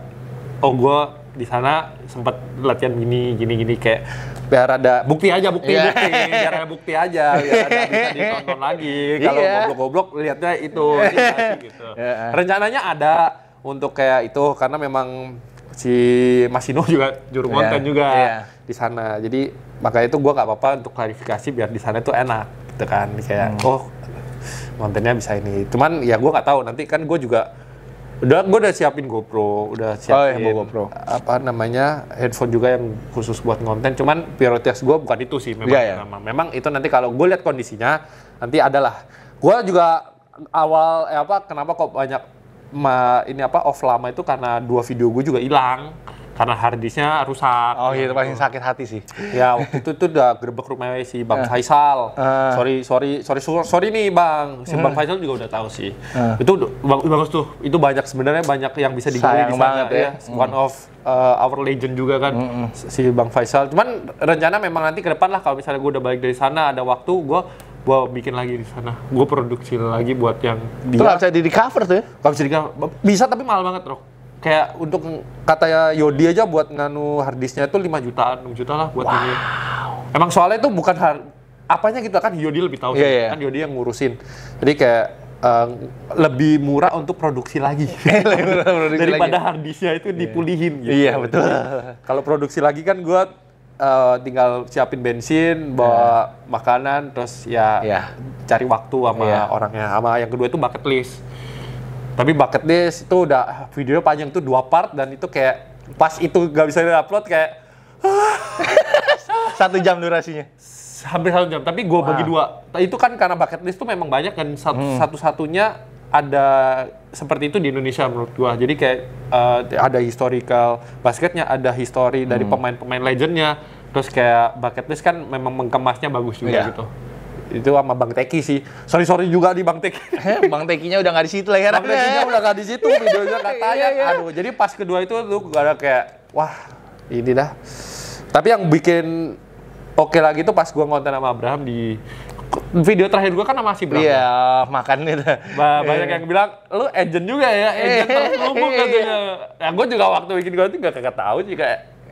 oh gue di sana sempat latihan gini gini gini kayak biar ada bukti aja bukti yeah. bukti biar ada bukti aja biar ada iya. bisa ditonton lagi kalau yeah. goblok-goblok lihatnya itu iya. gitu. Yeah. Rencananya ada untuk kayak itu karena memang si Masino juga juru iya. konten yeah. juga yeah. di sana. Jadi makanya itu gue nggak apa-apa untuk klarifikasi biar di sana itu enak gitu kan kayak hmm. oh kontennya bisa ini. Cuman ya gue nggak tahu nanti kan gue juga udah gue udah siapin GoPro udah oh, siapin oh, iya, GoPro. apa namanya headphone juga yang khusus buat konten cuman prioritas gue bukan itu sih memang yeah, yeah. memang itu nanti kalau gue lihat kondisinya nanti adalah gue juga awal eh, apa kenapa kok banyak ma, ini apa off lama itu karena dua video gue juga hilang karena harddisknya rusak. Oh iya, paling gitu. sakit hati sih. Ya waktu itu tuh udah gerbek rumah si Bang uh. Faisal. Uh. Sorry, sorry, sorry, sorry nih Bang. Si uh. Bang eh. Faisal juga udah tahu sih. Uh. Itu bang, bagus tuh. Itu banyak sebenarnya banyak yang bisa digali di sana ya. ya. Mm. One of uh, our legend juga kan mm -mm. si Bang Faisal. Cuman rencana memang nanti ke depan lah kalau misalnya gue udah balik dari sana ada waktu gue gue bikin lagi di sana. Gue produksi lagi buat yang dia. Itu bisa di recover tuh ya? Gak bisa di recover. Bisa tapi mahal banget, Rok kayak untuk kata Yodi aja buat nganu harddisknya itu 5 jutaan, 6 juta lah buat wow. ini. Emang soalnya itu bukan hard, apanya kita gitu, kan Yodi lebih tahu yeah, sih. yeah. Iya. kan Yodi yang ngurusin. Jadi kayak uh, lebih murah untuk produksi lagi *laughs* produksi daripada harddisknya itu yeah. dipulihin. Gitu. Iya betul. Kalau produksi lagi kan gue uh, tinggal siapin bensin, bawa yeah. makanan, terus ya yeah. cari waktu sama yeah. orangnya. Sama yang kedua itu bucket list tapi bucket list itu udah video panjang tuh dua part dan itu kayak pas itu gak bisa diupload kayak *laughs* satu jam durasinya hampir satu jam tapi gue bagi dua nah, itu kan karena bucket list tuh memang banyak dan satu hmm. satu satunya ada seperti itu di Indonesia menurut gue jadi kayak uh, ada historical basketnya ada history dari hmm. pemain-pemain legendnya terus kayak bucket list kan memang mengemasnya bagus juga yeah. gitu itu sama Bang Teki sih. Sorry sorry juga di Bang Teki. *laughs* Bang Tekinya udah nggak di situ ya. Bang Tekinya udah nggak di situ, videonya *laughs* iya, iya, iya. Aduh, jadi pas kedua itu lu gak ada kayak wah ini dah. Tapi yang bikin oke okay lagi itu pas gua ngonten sama Abraham di video terakhir gua kan masih Abraham. Iya, makan itu. Ba banyak yang bilang, lu agent juga ya, agent *laughs* terselubung iya. katanya. Nah, gue juga waktu bikin gua itu gak kagak tahu juga.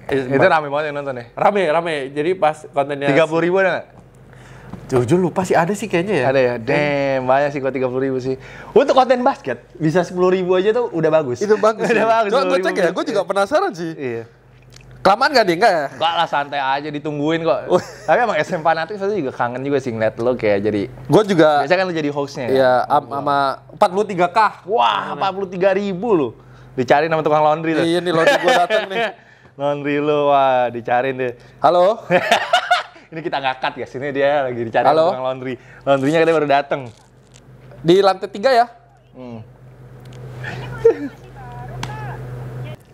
Eh, itu rame banget yang nonton ya? Rame, rame. Jadi pas kontennya... 30 ribu ada nggak? Jujur lupa sih ada sih kayaknya ya. Ada ya. Iya. Damn, banyak sih kok tiga puluh ribu sih. Untuk konten basket bisa sepuluh ribu aja tuh udah bagus. Itu bagus. *laughs* udah bagus. Coba gue cek ya, gue juga penasaran sih. Iya. Kelamaan gak deh, enggak ya? Enggak lah, santai aja ditungguin kok. Oh. Tapi emang SM fanatik saya juga kangen juga sih ngeliat lo kayak jadi... Gue juga... Biasanya kan lo jadi hostnya ya? Iya, ya, sama 43K. Wah, 43 ribu lo. Dicari nama tukang laundry lo. Iya nih, laundry gue dateng nih. *laughs* laundry lo, wah dicariin deh. Halo? *laughs* ini kita nggak cut ya sini dia lagi dicari Halo? tukang laundry laundrynya kita baru dateng di lantai tiga ya hmm.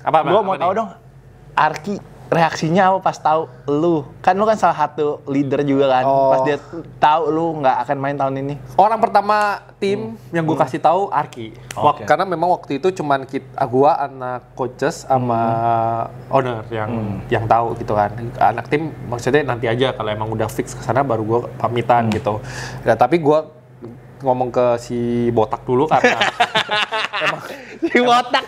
apa, apa, gua apa mau tahu dong Arki reaksinya apa pas tahu lu kan lu kan salah satu leader juga kan oh. pas dia tahu lu nggak akan main tahun ini orang pertama tim hmm. yang gue hmm. kasih tahu Arki okay. karena memang waktu itu cuman kita ah, gue anak coaches sama hmm. owner yang hmm. yang tahu gitu kan anak tim maksudnya nanti aja kalau emang udah fix ke sana baru gue pamitan hmm. gitu nah, tapi gue ngomong ke si botak dulu karena *laughs* emang, si botak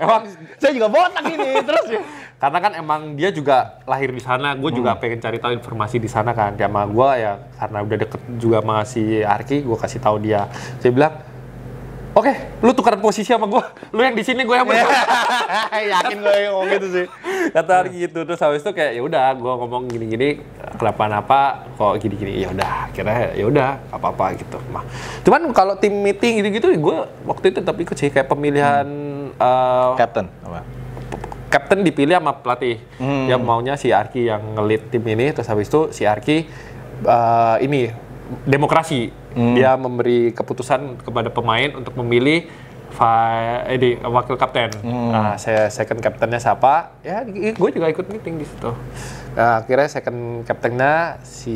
emang saya juga botak ini terus ya karena kan emang dia juga lahir di sana gue juga hmm. pengen cari tahu informasi di sana kan sama gue ya karena udah deket juga sama si Arki gue kasih tahu dia Saya bilang Oke, okay, lu tukar posisi sama gue. Lu yang di sini, gue yang bersama. *laughs* Yakin gue yang ngomong gitu sih. Kata Arki gitu. Terus habis itu kayak ya udah, gue ngomong gini-gini, kenapa apa kok gini-gini. Ya udah, Kira ya udah, apa-apa gitu. Mah. Cuman kalau tim meeting gitu-gitu, gue waktu itu tapi ikut sih kayak pemilihan hmm. uh, captain apa? kapten dipilih sama pelatih hmm. yang maunya si Arki yang ngelit tim ini terus habis itu si Arki uh, ini demokrasi hmm. dia memberi keputusan kepada pemain untuk memilih eh, wakil kapten. Hmm. Nah, saya second kaptennya siapa? Ya, gue juga ikut meeting di situ. Nah, akhirnya second kaptennya si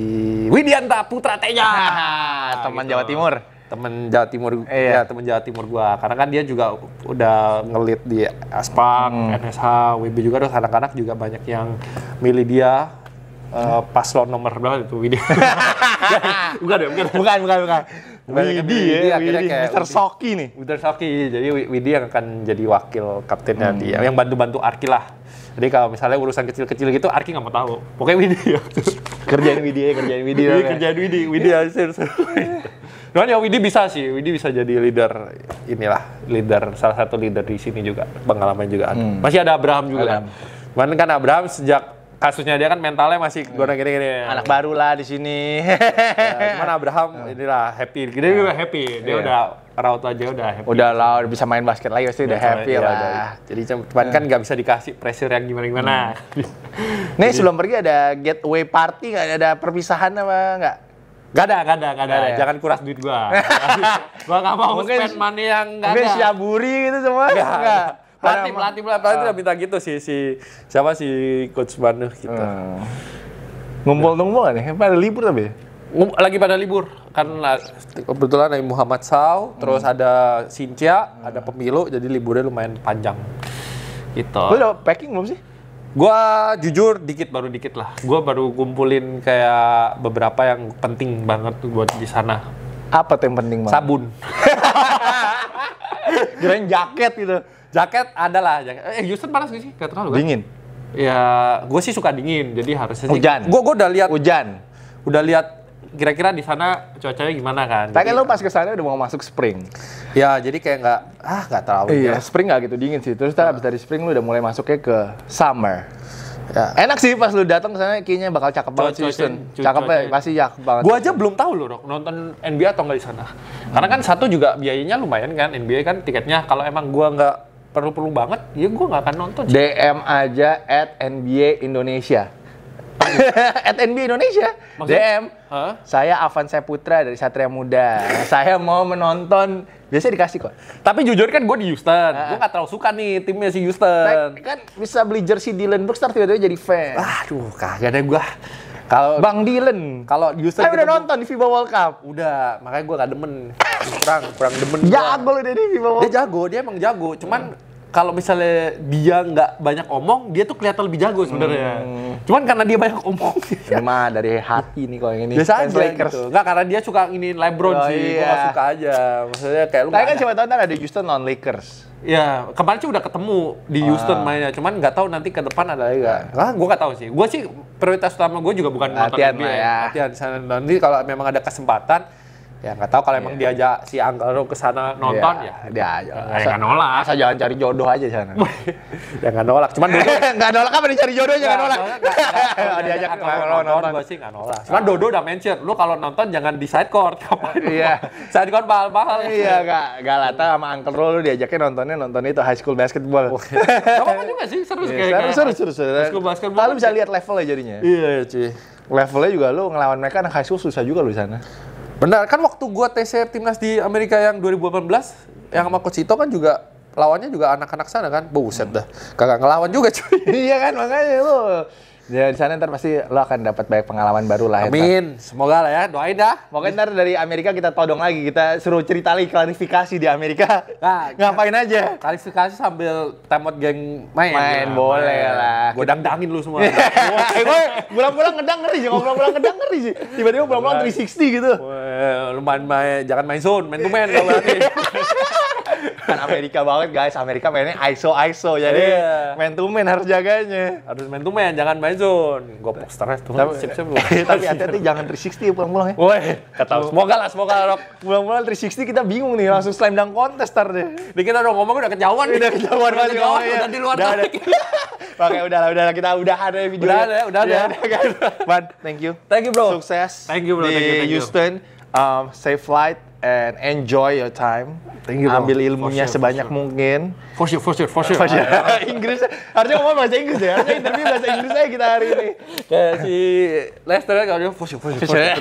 Widianta Putra Teja, *laughs* teman nah, gitu. Jawa Timur temen Jawa Timur e, ya temen Jawa Timur gua karena kan dia juga udah ngelit di Aspak, hmm. NSH, WB juga terus anak-anak juga banyak yang milih dia uh, eh, paslon nomor berapa itu Widi *laughs* ya, bukan bukan bukan bukan bukan Widi ya Widi Mister Soki nih Mister Soki jadi Widi yang akan jadi wakil kaptennya hmm. dia yang bantu-bantu Arki lah jadi kalau misalnya urusan kecil-kecil gitu, Arki nggak mau tahu. Pokoknya Widi ya. kerjain Widi iya, ya, kerjain Widi. kerjain Widi. Widi iya. hasil. *laughs* Cuman ya Widi bisa sih, Widi bisa jadi leader inilah, leader salah satu leader di sini juga, pengalaman juga ada. Hmm. Masih ada Abraham juga kan? Abraham. kan. kan Abraham sejak kasusnya dia kan mentalnya masih hmm. goreng gini gini. Anak baru lah di sini. ya, cuman Abraham hmm. inilah happy, dia juga hmm. happy, dia yeah. udah raut aja udah happy. Udah lah, udah bisa main basket lagi pasti udah, udah happy lah. ya. Jadi cuman kan nggak bisa dikasih pressure yang gimana gimana. Hmm. Nih sebelum pergi ada getaway party nggak ada perpisahan apa nggak? Gak ada, gak ada, gak ada. Gak ada. Ya? Jangan kuras duit gua. *laughs* gua gak mau mungkin, spend money yang gak mungkin ada. Mungkin siaburi gitu semua. Gak, gak. Pelatih, pelatih, pelatih, pelatih udah minta gitu sih. si siapa sih Coach Banu gitu. kita. Hmm. Ngumpul-ngumpul kan ya? Pada libur tapi lagi pada libur kan kebetulan ada Muhammad Saw, hmm. terus ada Sintia, hmm. ada ah. pemilu jadi liburnya lumayan panjang. Gitu. Lu udah packing belum sih? Gua jujur dikit baru dikit lah. Gua baru kumpulin kayak beberapa yang penting banget buat di sana. Apa tuh yang penting banget? Sabun. *laughs* Kirain jaket gitu. Jaket adalah jaket. Eh, Houston panas gak sih? Gak terlalu kan? Dingin. Ya, gue sih suka dingin, jadi harusnya hujan. Gue gue udah lihat hujan. Udah lihat kira-kira di sana cuacanya gimana kan? Tapi lo pas ke sana udah mau masuk spring. Ya jadi kayak nggak ah nggak terlalu. Iya ya. spring nggak gitu dingin sih. Terus nah. dari spring lo udah mulai masuknya ke summer. Ya. Enak sih pas lu datang ke sana kayaknya bakal cakep banget sih Houston. ya, pasti cakep banget. Gua aja belum tahu loh Rok, nonton NBA atau nggak di sana. Hmm. Karena kan satu juga biayanya lumayan kan NBA kan tiketnya kalau emang gua nggak perlu-perlu banget, ya gue nggak akan nonton. DM aja at NBA Indonesia. *laughs* At NB Indonesia. Maksud? DM. Huh? Saya Avan Saputra dari Satria Muda. saya mau menonton. Biasanya dikasih kok. Tapi jujur kan gue di Houston. Uh, ah. gue gak terlalu suka nih timnya si Houston. Nah, kan bisa beli jersey Dylan Brewster tiba-tiba jadi fan. Aduh, kagak deh gue. Kalau Bang Dylan, kalau Houston Saya udah nonton di FIBA World Cup. Udah, makanya gue gak demen. Kurang, kurang demen. Jago lu dia di FIBA World Cup. Dia jago, dia emang jago. Cuman hmm kalau misalnya dia nggak banyak omong, dia tuh kelihatan lebih jago sebenarnya. Hmm. Cuman karena dia banyak omong. Cuma dari hati nih kalau yang ini. Biasa aja gitu. Nggak, karena dia suka ini LeBron oh, sih. Iya. Gue suka aja. Maksudnya kayak lu Tapi kan siapa tahu ntar ada Houston non Lakers. Ya, kemarin sih udah ketemu di Houston uh. mainnya. Cuman nggak tahu nanti ke depan ada lagi nggak. Nah, ah. gue nggak tahu sih. Gue sih prioritas utama gue juga bukan latihan nonton NBA. Ya. Latihan. Nanti kalau memang ada kesempatan, Ya nggak tahu kalau yeah. emang diajak si Anggaro ke sana nonton yeah. ya. Dia aja. Ya, nggak nolak. Asal jangan cari jodoh aja sana. *laughs* ya nggak nolak. Cuman Dodo *laughs* nggak nolak apa dicari jodohnya nggak nolak. Kalau *laughs* diajak kalau nonton gue sih nggak nolak. Cuman Dodo udah mention, lu kalau nonton jangan di side court. Ngapain Iya. Side court mahal-mahal. Iya nggak nggak lata sama Uncle lu diajaknya nontonnya nonton itu High School Basketball. Gak apa-apa juga sih iya, seru kayak. Seru seru seru. High School Basketball. Lu kan bisa lihat levelnya jadinya. Iya, iya cuy. Levelnya juga lu ngelawan mereka anak high school susah juga lu di sana. Benar, kan waktu gua TC timnas di Amerika yang 2018 yang sama Coach Ito kan juga lawannya juga anak-anak sana kan. Buset dah. Kagak ngelawan juga cuy. *laughs* iya kan makanya lu Ya di sana ntar pasti lo akan dapat banyak pengalaman baru lah. Ya, Amin. Ntar. Semoga lah ya. Doain dah. Mungkin ntar dari Amerika kita todong lagi. Kita suruh cerita lagi klarifikasi di Amerika. Nah, *laughs* ngapain aja? Klarifikasi sambil temot geng main. Main ya, boleh main. lah. Gue dangdangin lu semua. *laughs* eh gue pulang-pulang ngedang ngeri sih. Gue pulang-pulang ngedang ngeri sih. Tiba-tiba pulang-pulang 360 gitu. Well, lu main main. Jangan main zone. Main to main kalau *laughs* berarti kan Amerika banget guys Amerika mainnya ISO ISO jadi yeah. main to main harus jaganya harus main to main jangan main zone gue posternya tuh tapi *laughs* tapi hati-hati jangan 360 ya, pulang-pulang ya woi kata semoga lah semoga lah Rock pulang-pulang 360 kita bingung nih langsung slam dunk contest deh ini kita udah ngomong udah kejauhan udah kejauhan udah kejauhan iya. udah di luar topik *laughs* Oke, udah lah, udah lah. Kita udah ada video. Udah ada, udah ada. Man, thank you. Thank you, bro. Sukses. Thank you, bro. Di thank you, thank you. Houston. Um, safe flight and enjoy your time. Thank you, Ambil ilmunya sure, sebanyak sure. mungkin. For sure, for sure, for sure. For sure. *laughs* Inggris, harusnya ngomong bahasa Inggris ya. Harusnya interview bahasa Inggris aja kita hari ini. Kayak si Lester kan kalau for sure, for sure. For sure. *laughs*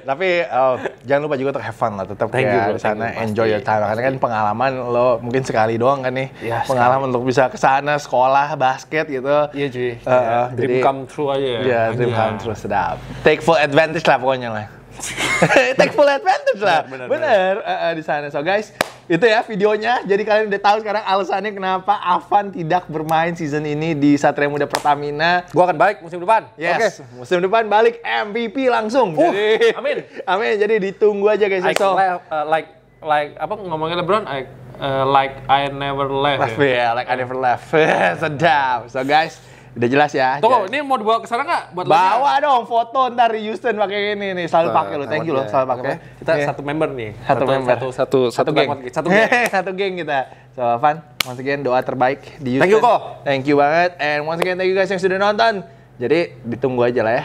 Tapi oh, jangan lupa juga untuk have fun lah, tetap Thank kayak di sana you, enjoy your time. Karena kan pengalaman lo mungkin sekali doang kan nih. Ya, pengalaman sekali. untuk bisa ke sana sekolah basket gitu. Iya cuy. Uh, eh, yeah. Dream jadi, come true aja. Ya. Iya, yeah, dream yeah. come true sedap. Take full advantage lah pokoknya lah. *laughs* Take full advantage lah. Bener, bener, bener. Uh, eh, uh, eh, di sana. So guys, itu ya videonya. Jadi kalian udah tahu sekarang alasannya kenapa Avan tidak bermain season ini di Satria Muda Pertamina. Gua akan balik musim depan. Yes. Okay. Musim depan balik MVP langsung. Uh, jadi, amin. *laughs* amin. Jadi ditunggu aja guys. I, so, like, uh, like like apa ngomongnya LeBron I, uh, like I never left. left ya. Yeah, like I never left. *laughs* Sedap. So guys, Udah jelas ya. Tunggu, ini mau dibawa ke sana nggak? Buat Bawa lagi, dong foto ntar Houston pakai ini nih. Selalu pakai lo. Thank you lo. Selalu iya. pakai. Kita yeah. satu member nih. Satu, satu member. Satu satu satu, satu geng. Satu geng. *laughs* satu geng kita. So Van, once again doa terbaik di Houston. Thank you kok. Thank you banget. And once again thank you guys yang sudah nonton. Jadi ditunggu aja lah ya.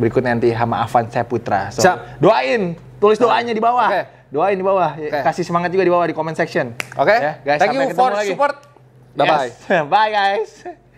Berikut nanti sama Avan Putra. So, Siap. doain. Tulis doanya di bawah. Okay. Doain di bawah. Okay. Kasih semangat juga di bawah di comment section. Oke. Okay. Ya, guys, thank you for lagi. support. Bye-bye. Yes. *laughs* Bye guys.